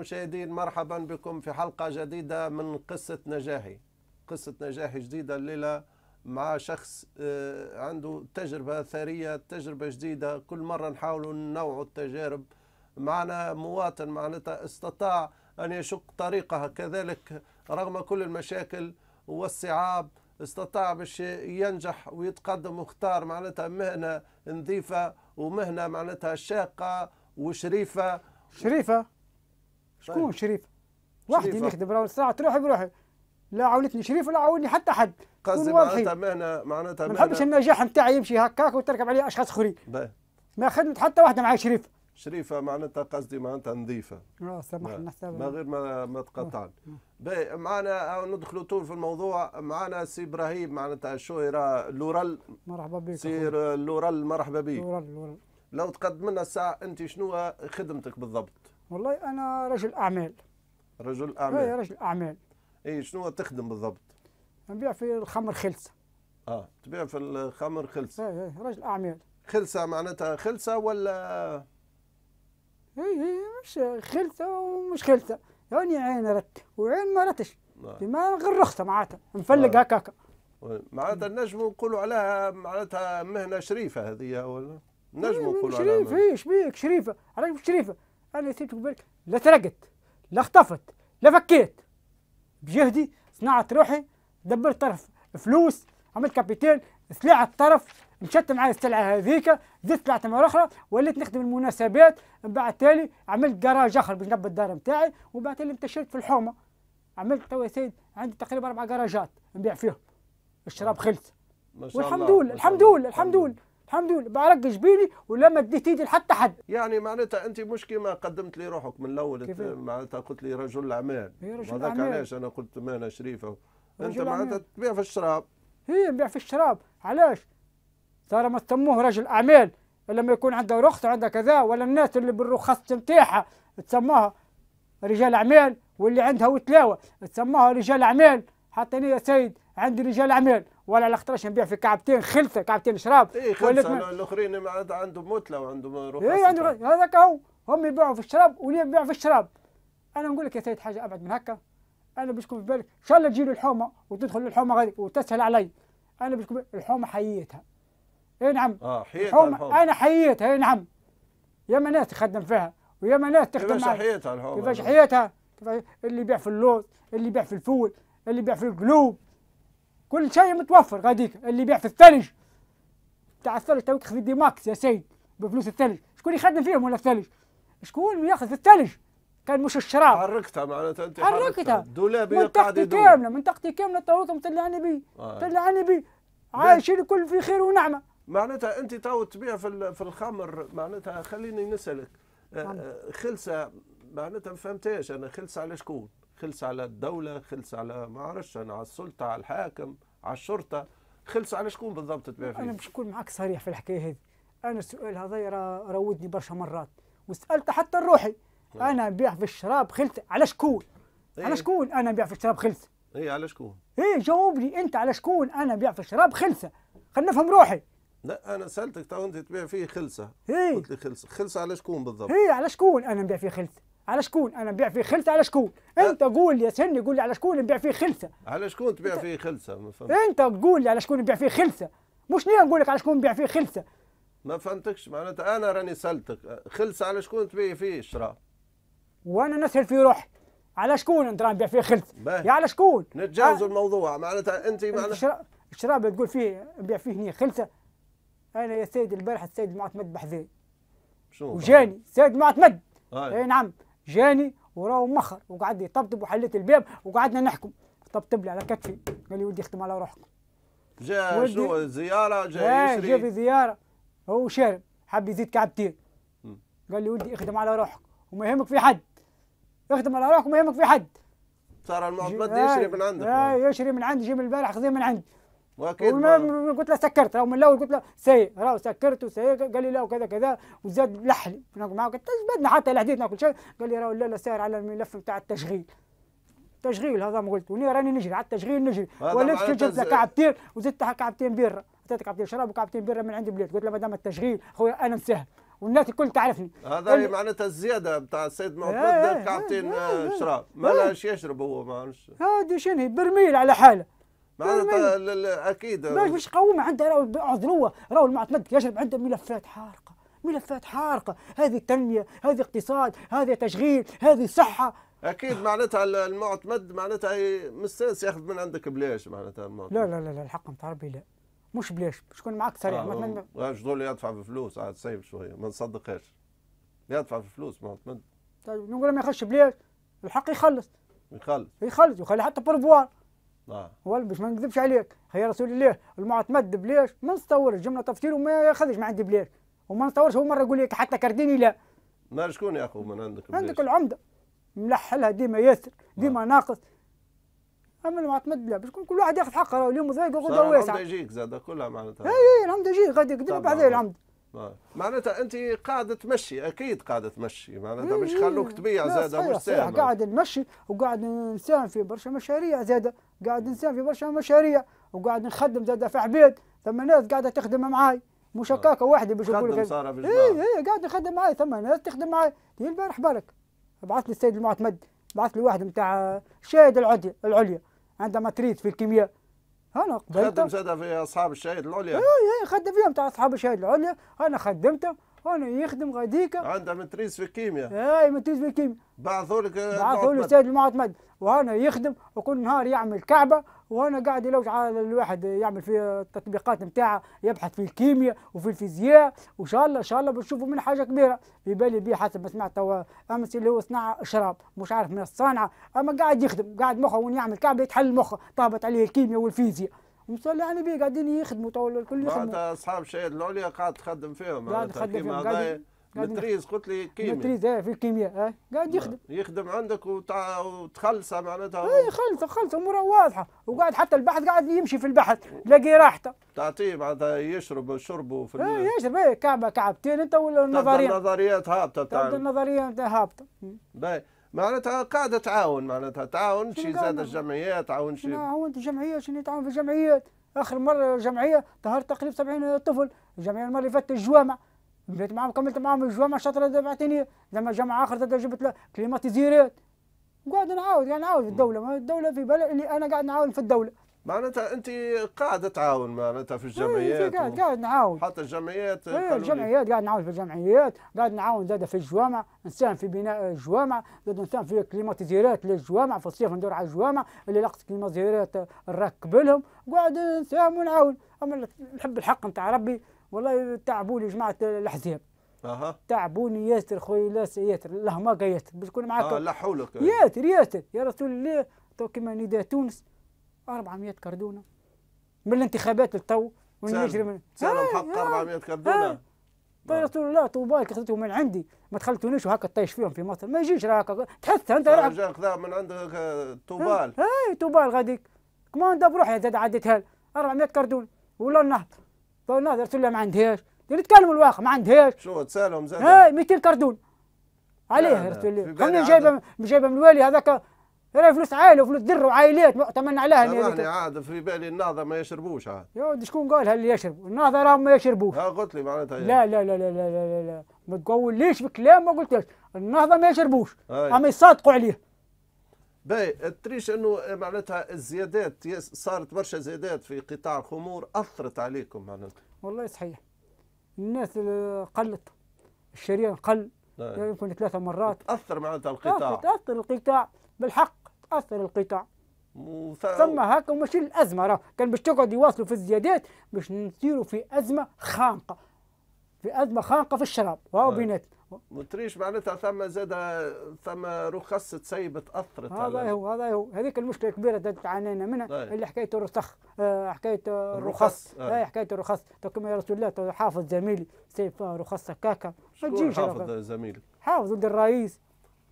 المشاهدين مرحبا بكم في حلقة جديدة من قصة نجاحي قصة نجاحي جديدة الليلة مع شخص آه، عنده تجربة ثرية تجربة جديدة كل مرة نحاول نوع التجارب معنا مواطن معناتها استطاع أن يشق طريقها كذلك رغم كل المشاكل والصعاب استطاع باش ينجح ويتقدم واختار معناتها مهنة نظيفة ومهنة معناتها شاقة وشريفة شريفة شكون طيب. شريف وحدي نخدم آه. راه الساعه تروحي بروحي لا عاونتني شريف ولا عاونني حتى حد قصدي معناتها مهنه معناتها ما نحبش النجاح نتاعي يمشي هكاك وتركب عليه اشخاص اخرين طيب. ما خدمت حتى واحده معايا شريف شريفه معناتها قصدي معناتها نظيفه اه سامحنا ما غير ما ما تقطعت آه، آه. باهي معنا ندخلوا طول في الموضوع معنا سي ابراهيم معناتها الشهره لورال مرحبا بك سي لورال مرحبا بك لورال لورال لو تقدم لنا الساعه انت شنو خدمتك بالضبط والله انا رجل اعمال رجل اعمال اي رجل اعمال اي شنو تخدم بالضبط؟ نبيع في الخمر خلسه اه تبيع في الخمر خلسه اي اي رجل اعمال خلسه معناتها خلسه ولا اي اي مش خلسه ومش خلسه يعني عين رت وعين ما رتش نعم. ما غرختها معناتها مفلق نعم. آه. معناتها نجموا نقولوا عليها معناتها مهنه شريفه هذه ولا نجموا نقولوا عليها شريفه ايش شبيك شريفه علاش شريفه انا نسيت بالك لا سرقت لا اختفت لا فكيت بجهدي صنعت روحي دبرت طرف فلوس عملت كابيتال سلعة طرف مشت معايا السلعة هذيك زدت سلعه مرة أخرى وليت نخدم المناسبات من بعد تالي عملت جراج آخر باش نبى الدار نتاعي ومن بعد تالي انتشرت في الحومة عملت توا يا سيد عندي تقريبا أربع جراجات نبيع فيهم الشراب خلص والحمد لله الحمد لله الحمد لله الحمد لله بقالك جبيلي ما اديت ايدي لحتى حد يعني معناتها انت مش كيما قدمت لي روحك من الاول معناتها قلت لي رجل اعمال هذاك علاش انا قلت مانا شريفه انت معناتها تبيع في الشراب هي نبيع في الشراب علاش ترى ما تسموه رجل اعمال لما يكون عنده رخصة عنده كذا ولا الناس اللي بالرخص نتاعها تسموها رجال اعمال واللي عندها وتلاوه تسموها رجال اعمال حتى انا يا سيد عندي رجال اعمال ولا لا خطرش نبيع في كعبتين خلطه كعبتين شراب ولا إيه، خلطه الاخرين ما عاد عندهم متله وعندهم روح اي عندهم هذاك هو هم يبيعوا في الشراب واللي يبيعوا في الشراب انا نقول لك يا سيد حاجه ابعد من هكا انا باش في بالك ان شاء الله تجي له الحومه وتدخل الحومه غادي وتسهل علي انا بشكون الحومه حييتها اي نعم اه حييتها الحومة. الحومه انا حييتها اي نعم ياما ناس تخدم فيها وياما ناس تخدم كيفاش حييتها الحومه كيفاش حييتها اللي يبيع في اللوز اللي يبيع في الفول اللي يبيع في القلوب كل شيء متوفر غاديك اللي يبيع في الثلج تاع الثلج تو في دي ماكس يا سيد بفلوس الثلج شكون يخدم فيهم ولا الثلج شكون ياخذ الثلج كان مش الشراب حركتها معناتها انت حركتها الدولاب يقعد يدور كامله منطقتي كامله تو تلعني بي آه. النبي بي عايشين الكل في خير ونعمه معناتها انت تو تبيع في في الخمر معناتها خليني نسالك آه، نعم. آه، خلصه معناتها ما فهمتهاش انا خلصه على شكون؟ خلص على الدولة خلص على ما عرفش أنا على السلطة على الحاكم على الشرطة خلص على شكون بالضبط تبيع فيه أنا مش نكون معك صريح في الحكاية هذه أنا السؤال هذا راودني برشا مرات وسألت حتى روحي نعم. أنا نبيع في الشراب خلت على شكون إيه؟ على شكون أنا نبيع في الشراب خلت إيه على شكون إيه جاوبني أنت على شكون أنا نبيع في الشراب خلصة خلنا نفهم روحي لا انا سالتك تو انت تبيع فيه خلصة إيه قلت لي خلصة خلصة على شكون بالضبط هي إيه، على شكون انا نبيع فيه خلصة على شكون انا نبيع فيه خلسه على شكون انت قول لي سن قول لي على شكون نبيع فيه خلسه على شكون تبيع فيه خلسه ما فهمت انت تقول لي على شكون نبيع فيه خلسه مش ليه نقول لك على شكون نبيع فيه خلسه ما فهمتكش معناتها انا راني سالتك خلسه على شكون تبيع فيه الشراء وانا نسهل في روحي على شكون انت راني نبيع فيه خلسه يا على شكون نتجاوزوا أه الموضوع معناتها انت معناتها الشراب تقول فيه نبيع فيه هنا خلسه انا يا سيدي البارح السيد معتمد شو وجاني السيد معتمد اي نعم جاني وراه مخر وقعد يطبطب وحليت الباب وقعدنا نحكم طبطب لي على كتفي قال لي ودي اختم على روحك جا شنو زياره جا يشري جا في زياره هو شارب حب يزيد كعبتين قال لي ولدي اخدم على روحك وما يهمك في حد اخدم على روحك وما يهمك في حد صار المعتمد يشري من عندك اه يشري من عندي جيب البارح خذيه من عندي واكيد قلت له سكرت راه من الاول قلت له سي راه سكرت وسي قال لي لا وكذا كذا وزاد لحلي معاه قلت طيب بدنا حتى الحديث ناكل شيء قال لي راه لا لا سير على الملف نتاع التشغيل تشغيل هذا ما قلت وني راني نجري على التشغيل نجري وليت كي جبت كعبتين وزدت كعبتين بيره عطيت كعبتين شراب وكعبتين بيره من عندي بلاد قلت له ما دام التشغيل خويا انا مسهل والناس الكل تعرفني هذا اللي... معناتها الزياده بتاع السيد إيه، معبود إيه، كعبتين إيه، آه، شراب ما لهاش يشرب هو ما عرفش شنو برميل على حاله معناتها اكيد مش باش قوم عندها راهو عذروه راهو المعتمد يشرب عنده ملفات حارقه ملفات حارقه هذه تنميه هذه اقتصاد هذه تشغيل هذه صحه اكيد معناتها المعتمد معناتها مستانس ياخذ من عندك بلاش معناتها المعتمد. لا لا لا, الحق نتاع ربي لا مش بلاش شكون معك صريح آه ما شغل يدفع بفلوس عاد سيب شويه ما نصدقهاش يدفع في معتمد طيب نقول ما يخش بلاش الحق يخلص يخلص يخلص ويخلي حتى بروفوار آه. باش ما نكذبش عليك يا رسول الله المعتمد بلاش ما نصورش جمله تفسير وما ياخذش ما عندي بلاش وما نصورش هو مره يقول لك حتى كرديني لا ما شكون يا اخو من عندك عندك العمده ملحلها ديما ياسر ديما آه. ناقص اما المعتمد لا باش كل واحد ياخذ حقه اليوم ضيق وغدا واسع العمده يجيك زاد كلها معناتها اي اي العمده يجيك غادي يقدم بعدين العمده نعم. معناتها انت قاعده تمشي اكيد قاعده تمشي معناتها مش إيه، خلوك تبيع زاده مش ساهم قاعد نمشي وقاعد نساهم في برشا مشاريع زاده قاعد نساهم في برشا مشاريع وقاعد نخدم زاده في عباد ثم ناس قاعده تخدم معاي مش نعم. هكاكا وحدي باش نقول لك ايه ايه قاعد نخدم معاي ثم ناس تخدم معاي البارح برك بعث لي السيد المعتمد بعث لي واحد نتاع شاهد العليا العليا عندها ماتريت في الكيمياء انا قضيته خدم زاد في اصحاب الشهيد العليا اي اي خدم فيهم تاع اصحاب الشهيد العليا انا خدمته هنا يخدم غاديكا عنده متريس في الكيمياء اي متريس في الكيمياء بعثوا لك بعثوا له استاذ المعتمد وهنا يخدم وكل نهار يعمل كعبه وانا قاعد يلوج على الواحد يعمل في التطبيقات نتاعه يبحث في الكيمياء وفي الفيزياء وان شاء الله ان شاء الله بنشوفوا من حاجه كبيره في بالي بيه حسب ما سمعت توا امس اللي هو صناعه شراب مش عارف من الصانعه اما قاعد يخدم قاعد مخه وين يعمل كعبه يتحل مخه طابت عليه الكيمياء والفيزياء مصلي يعني بيه قاعدين يخدموا طول الكل يخدموا اصحاب الشهاده العليا قاعد تخدم فيهم قاعد تخدم فيهم قاعد نتريز قلت لي كيمياء متريز ايه في الكيمياء ايه قاعد يخدم يخدم عندك وتع... وتخلصه معناتها ايه خلصه خلصه اموره واضحه وقاعد حتى البحث قاعد يمشي في البحث تلاقي راحته تعطيه معناتها يشرب شربه في ايه يشرب ايه كعبه كعبتين انت ولا النظريات هابطه تبدا النظريات هابطه باهي معناتها قاعده تعاون معناتها تعاون شي زاد الجمعيات تعاون شي تعاون الجمعيه شنو تعاون في الجمعيات اخر مره جمعيه ظهرت تقريبا 70 طفل الجمعيه المره اللي فاتت الجوامع بديت معاهم كملت معاهم الجوامع الشطره تبعتني لما جمع اخر جبت له كليماتيزيرات قاعد نعاود قاعد يعني نعاود الدوله الدوله في بلد اللي انا قاعد نعاون في الدوله معناتها انت قاعده تعاون معناتها في إيه، إيه، الجمعيات قاعد قاعد نعاون حتى الجمعيات إيه، الجمعيات قاعد نعاون في الجمعيات قاعد نعاون زاد في الجوامع نساهم في بناء الجوامع زاد نساهم في كليماتيزيرات للجوامع في الصيف ندور على الجوامع اللي لقت كليماتيزيرات نركب لهم قاعد نساهم ونعاون اما نحب الحق نتاع ربي والله تعبوني جماعه الاحزاب اها تعبوني ياسر خويا ياسر لهماك ياسر باش نكون معاك اه لحولك ياسر ياسر يا رسول الله تو كيما نداء تونس 400 كردونه من الانتخابات للتو ونجري من سعر حق 400 كردونه طيب رسول الله طوباك طيب، اخذته من عندي ما تخلتونيش وهكا طيش فيهم في مصر ما يجيش راك تحس انت راك جاك من عندك طوبال آه، اي طوبال غاديك كمان دا بروحي زاد عديتها طيب، له 400 كردون ولا النهضه طيب النهضه رسول الله ما عندهاش نتكلم الواقع ما عندهاش شو تسالهم زاد اي 200 كردون عليه رسول الله جايبه جايبه من الوالي هذاك راهي فلوس عائله وفلوس در وعائلات مؤتمن عليها سامحني عاد في بالي النهضه ما يشربوش عاد يا شكون قالها اللي يشرب النهضه راهم ما يشربوش ها قلت لي معناتها يعني. لا لا لا لا لا لا, لا. ما تقوليش بكلام ما قلتلكش النهضه ما يشربوش اما يصادقوا عليه باهي تريش انه معناتها الزيادات صارت برشا زيادات في قطاع الخمور اثرت عليكم معناتها والله صحيح الناس آه، قلت الشريان قل يمكن ثلاثة مرات تأثر معناتها القطاع تأثر القطاع بالحق تتاثر القطع ف... ثم هكا ومشي الازمه راه كان باش تقعد يواصلوا في الزيادات باش نصيروا في ازمه خانقه في ازمه خانقه في الشراب وهو آه. بينات متريش معناتها ثم زاد ثم رخص تسيب تاثرت هذا هو هذا هو هذيك المشكله اللي تعانينا منها داي. طيب. اللي حكايه الرسخ آه حكايه الرخص هاي آه. آه، حكايه الرخص كما يا رسول الله حافظ زميلي سيف رخص كاكا ما تجيش حافظ زميلي حافظ ولد الرئيس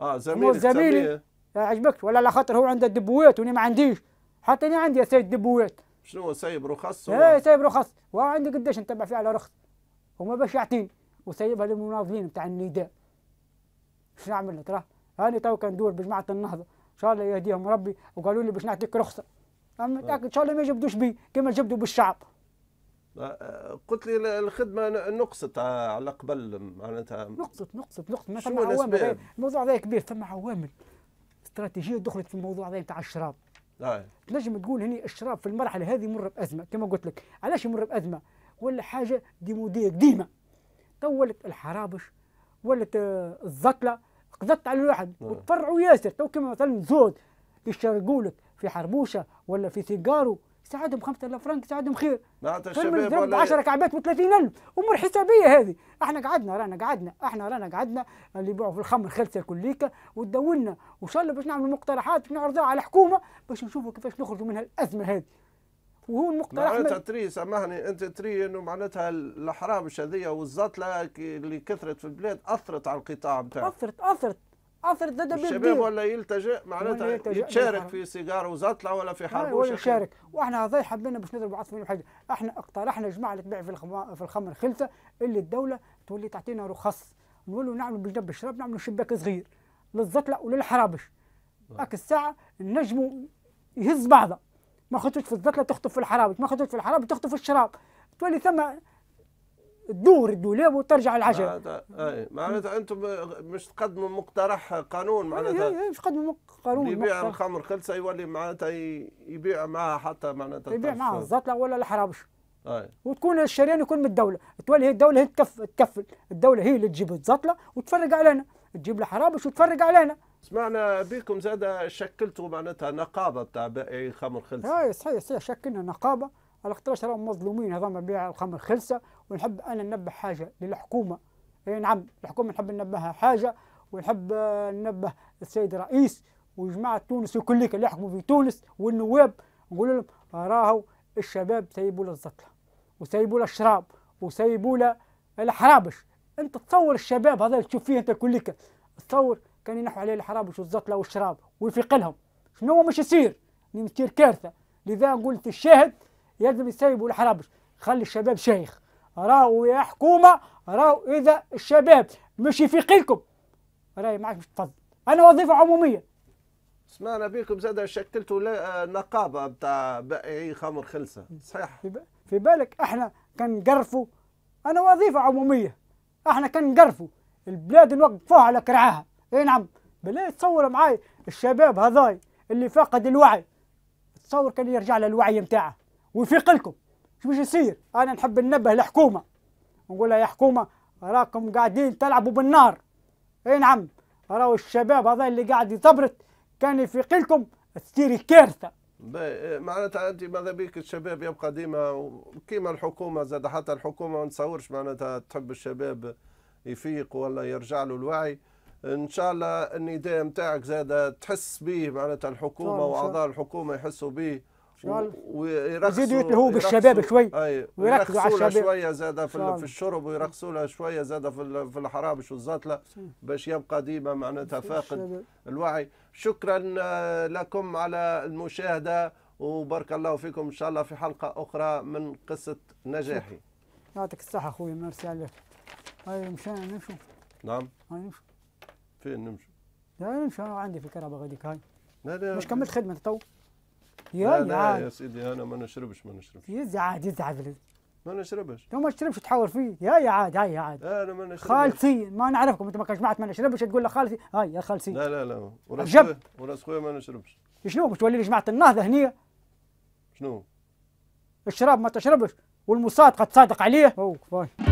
اه زميلي زميلي عجبك ولا على خاطر هو عنده دبوات وأنا ما عنديش حتى أنا عندي يا سيد دبوات شنو سايب رخص ايه سايب رخص وعندي قداش نتبع فيه على رخص وما باش يعطيني وسايبها للمناضلين تاع النداء شنو نعمل لك راه هاني تو كندور بجماعة النهضة إن شاء الله يهديهم ربي وقالوا لي باش نعطيك رخصة أما آه. إن شاء الله ما يجبدوش بي كما جبدوا بالشعب آه، آه، قلت لي الخدمة نقصت على قبل معناتها نقصت نقصت نقصت ما ثم عوامل الموضوع هذا كبير ثم عوامل استراتيجيه دخلت في الموضوع هذا نتاع الشراب لا. آه. تنجم تقول هني الشراب في المرحله هذه مر بازمه كما قلت لك علاش مر بازمه ولا حاجه ديموديه قديمه طولت الحرابش ولت آه، الزطله قضت على الواحد آه. وتفرعوا ياسر تو كما مثلا زود يشرقوا لك في حربوشه ولا في سيجارو ساعدهم 5000 فرنك ساعدهم خير معناتها الشباب ولا 10 إيه؟ كعبات ب 30000 امور حسابيه هذه احنا قعدنا رانا قعدنا احنا رانا قعدنا اللي يبيعوا في الخمر خلسه كليكه وتدولنا وان شاء الله باش نعمل مقترحات باش نعرضها على الحكومه باش نشوفوا كيفاش نخرجوا من هالازمه هذه وهو المقترح معناتها تري سامحني انت تري انه معناتها الاحرام الشاذيه والزطله اللي كثرت في البلاد اثرت على القطاع بتاعك اثرت اثرت اثرت زاد الشباب ولا يلتجئ معناتها يتشارك نعم. في سيجار وزطله ولا في حرب ولا يشارك واحنا هذا حبينا باش نضربوا عصفورين حاجه احنا اقترحنا جماعه اللي تبيع في في الخمر خلته اللي الدوله تولي تعطينا رخص نولوا نعملوا بجنب الشراب نعملوا شباك صغير للزطله وللحرابش نعم. هاك الساعه نجموا يهز بعضها ما خطوش في الزطله تخطف في الحرابش ما خطوش في الحرابش تخطف في الشراب تولي ثم تدور الدولاب وترجع العجل معناتها إيه، معناتها انتم مش تقدموا مقترح قانون إيه، معناتها اي مش تقدموا قانون يبيع الخمر خلصه يولي معناتها يبيع معها حتى معناتها يبيع معها الزطله ولا الحرابش أي. وتكون الشريان يكون من الدوله تولي هي الدوله هي تكفل الدوله هي اللي تجيب الزطله وتفرق علينا تجيب الحرابش وتفرق علينا سمعنا بكم زاد شكلتوا معناتها نقابه تاع بائعي خمر خلصه اي صحيح صحيح شكلنا نقابه على خاطر راهم مظلومين هذا بيع الخمر خلصة ونحب انا ننبه حاجه للحكومه اي نعم الحكومه نحب ننبهها حاجه ونحب ننبه السيد الرئيس وجماعه تونس وكل اللي يحكموا في تونس والنواب نقول لهم راهو الشباب سيبوا الزطله وسيبوا له الشراب وسيبوا الحرابش انت تصور الشباب هذا اللي تشوف فيه انت كليك تصور كان ينحوا عليه الحرابش والزطله والشراب ويفيق لهم شنو هو مش يصير يصير كارثه لذا قلت الشاهد يلزم السيد يقول خلي الشباب شيخ راهو يا حكومه راهو اذا الشباب مش يفيق لكم راهي معاك مش تفضل انا وظيفه عموميه سمعنا بيكم زاد شكلتوا نقابه بتاع بائعي خمر خلصه صحيح في بالك احنا كنقرفوا انا وظيفه عموميه احنا كنقرفوا البلاد نوقفوها على كرعاها اي نعم بالله تصور معاي الشباب هذاي اللي فاقد الوعي تصور كان يرجع للوعي نتاعه ويفيق لكم شو باش يصير انا نحب ننبه الحكومه نقول لها يا حكومه راكم قاعدين تلعبوا بالنار اي نعم راهو الشباب هذا اللي قاعد يطبرت كان يفيق لكم تصير كارثه معناتها انت ماذا بيك الشباب يبقى ديما كيما الحكومه زاد حتى الحكومه ما نتصورش معناتها تحب الشباب يفيق ولا يرجع له الوعي ان شاء الله النداء نتاعك زاد تحس به معناتها الحكومه واعضاء الحكومه يحسوا به شاء ويرقصوا يزيدوا يتلهوا بالشباب شوي ويركزوا على الشباب شويه زاد في, في الشرب ويرقصوا لها شويه زاد في في الحرابش والزطله باش يبقى ديما معناتها فاقد الوعي شكرا آه، لكم على المشاهده وبارك الله فيكم ان شاء الله في حلقه اخرى من قصه نجاحي يعطيك الصحه اخوي ميرسي عليك هاي مشان نمشوا نعم هاي نمشوا فين نمشوا؟ لا نمشوا عندي في الكهرباء غاديك هاي مش كملت خدمه تو يا لا, يا سيدي انا ما نشربش ما نشربش يزي عاد ما نشربش لو ما تشربش تحاور فيه يا يا عاد هاي يا عاد انا ما نشربش خالتي ما نعرفكم انت ما جمعت ما نشربش تقول له خالتي هاي يا خالتي لا لا لا وراس خويا وراس خويا ما نشربش شنو باش تولي جماعه النهضه هنيه شنو الشراب ما تشربش والمصادقه تصادق عليه اوه كفايه